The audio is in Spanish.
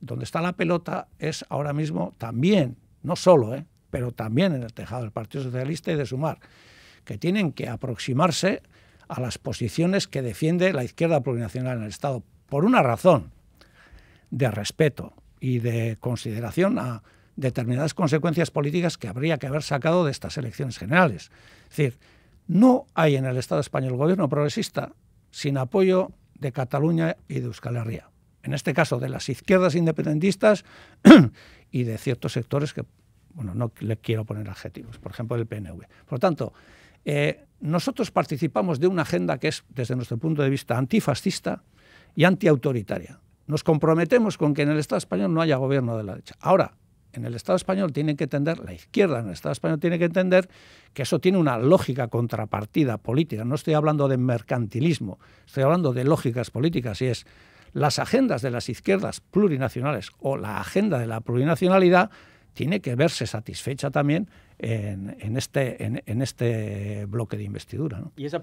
donde está la pelota es ahora mismo también, no solo, eh, pero también en el tejado del Partido Socialista y de Sumar, que tienen que aproximarse a las posiciones que defiende la izquierda plurinacional en el Estado, por una razón de respeto y de consideración a determinadas consecuencias políticas que habría que haber sacado de estas elecciones generales. Es decir, no hay en el Estado español gobierno progresista sin apoyo de Cataluña y de Euskal Herria en este caso de las izquierdas independentistas y de ciertos sectores que, bueno, no le quiero poner adjetivos, por ejemplo, del PNV. Por tanto, eh, nosotros participamos de una agenda que es, desde nuestro punto de vista, antifascista y antiautoritaria. Nos comprometemos con que en el Estado español no haya gobierno de la derecha. Ahora, en el Estado español tiene que entender, la izquierda en el Estado español tiene que entender que eso tiene una lógica contrapartida política. No estoy hablando de mercantilismo, estoy hablando de lógicas políticas y es las agendas de las izquierdas plurinacionales o la agenda de la plurinacionalidad tiene que verse satisfecha también en, este, en, este bloque de investidura.